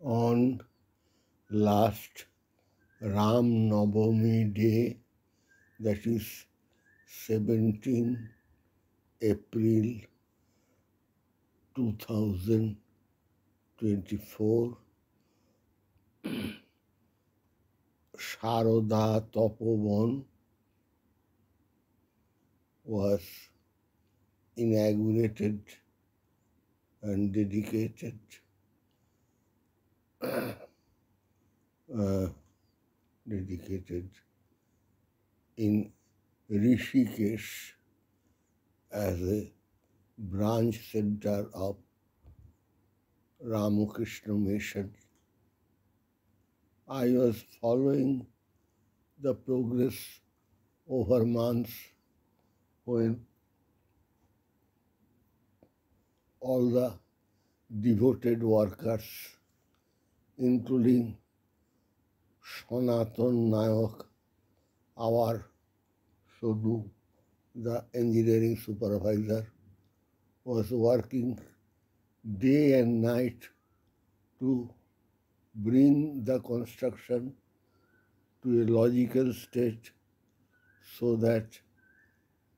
on last Ram Navami day, that is 17 April 2024, Sharada Topovan was inaugurated and dedicated uh, dedicated in Rishikesh as a branch center of Ramakrishna Mission. I was following the progress over months when all the devoted workers including Sanatan Nayak, our Sodhu, the engineering supervisor, was working day and night to bring the construction to a logical state so that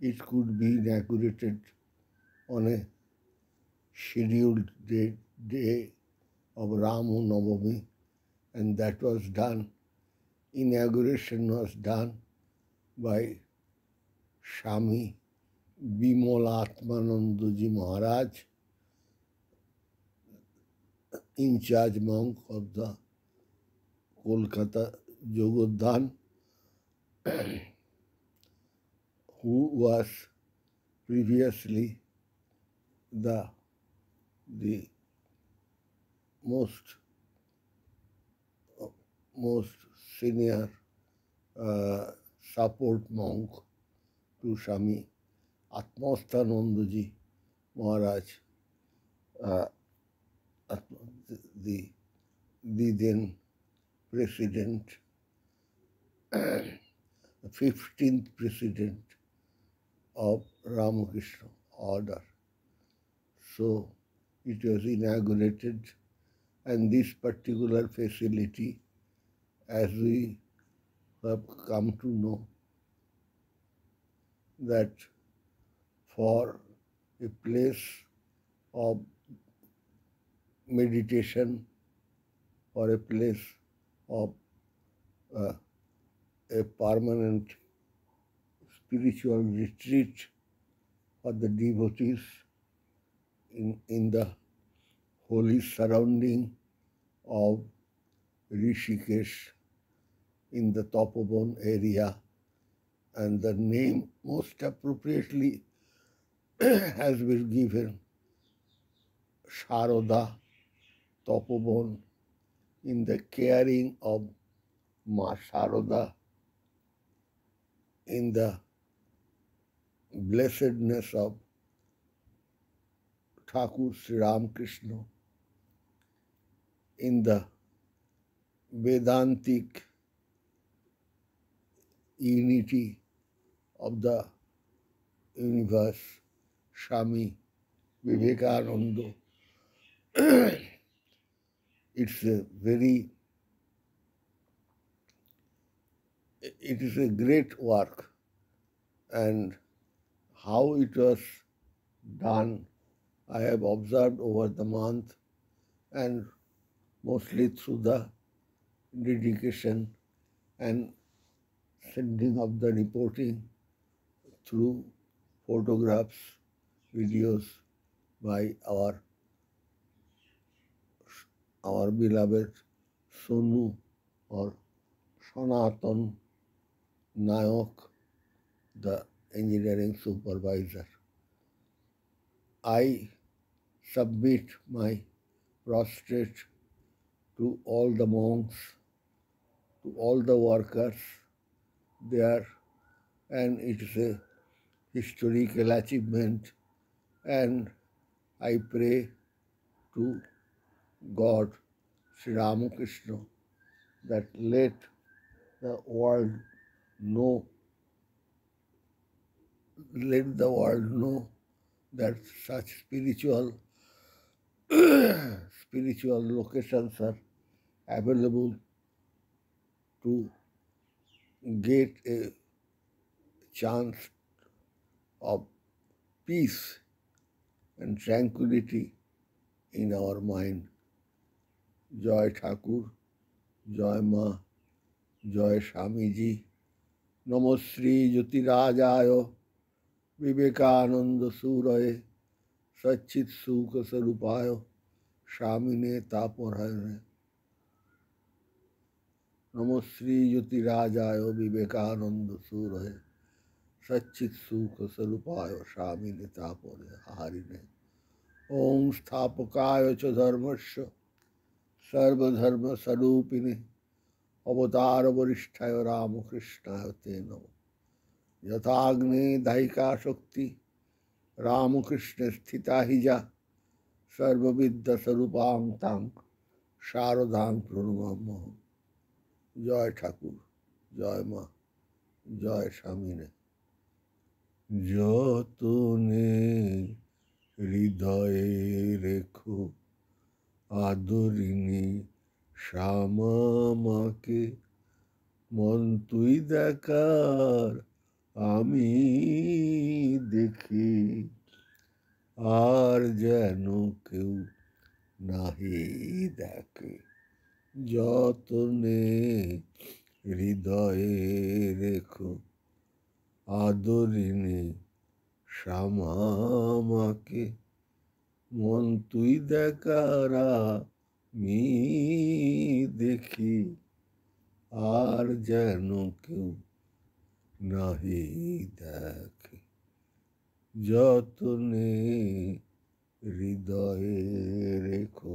it could be inaugurated on a scheduled day, day of Ramu Navami, and that was done. Inauguration was done by Shami Bimolatmanandaji Maharaj, in charge monk of the Kolkata Jogodhan, who was previously the the most uh, most senior uh, support monk to Swami Maharaj, uh, the, the then president, 15th president of Ramakrishna order. So it was inaugurated and this particular facility as we have come to know that for a place of meditation or a place of uh, a permanent spiritual retreat for the devotees in, in the holy surrounding of Rishikesh in the Topobon area, and the name most appropriately has been given Sharoda Topobon in the caring of Ma Sharoda, in the blessedness of Thakur Sri Ramakrishna in the Vedantic unity of the universe, Shami Vivekananda. it's a very, it is a great work and how it was done, I have observed over the month and mostly through the dedication and sending of the reporting through photographs, videos by our our beloved Sonu or Sanatan Nayok, the engineering supervisor. I submit my prostrate to all the monks, to all the workers there, and it is a historical achievement. And I pray to God, Sri Ramakrishna, that let the world know, let the world know that such spiritual spiritual locations are available to get a chance of peace and tranquility in our mind. Joy Thakur, Joy Ma, Joy Shamiji, Namasri Rajayo, Vivekananda Suraye, Sachit Sukha Sarupayo, Shamine Taporhane. नमो श्रीयुतिराजाय विवेकानंद सूरय सच्चित सुख स्वरूपाय स्वामी तापोरे हरिणे ओम स्थापकाय च सर्वधर्म स्वरूपिणे अवतार वरिष्ठाय रामकृष्णाय ते नम यथाग्ने दायिका शक्ति रामकृष्ण स्थिता हिजा सर्वविद्य स्वरूपां तां शारदां জয় ঠাকুর জয় মা জয় যত যতনে হৃদয়ে রেখো আদরিণী শ্যামাকে মন তুই দেখার আমি দেখি আর যেন কেউ নাহি দেখে যতনে হৃদয়ে রেখো আদরিনে শ্যামামাকে মন তুই দেখারা মি দেখি আর যেন কেউ নাহি দেখে যতনে হৃদয়ে রেখো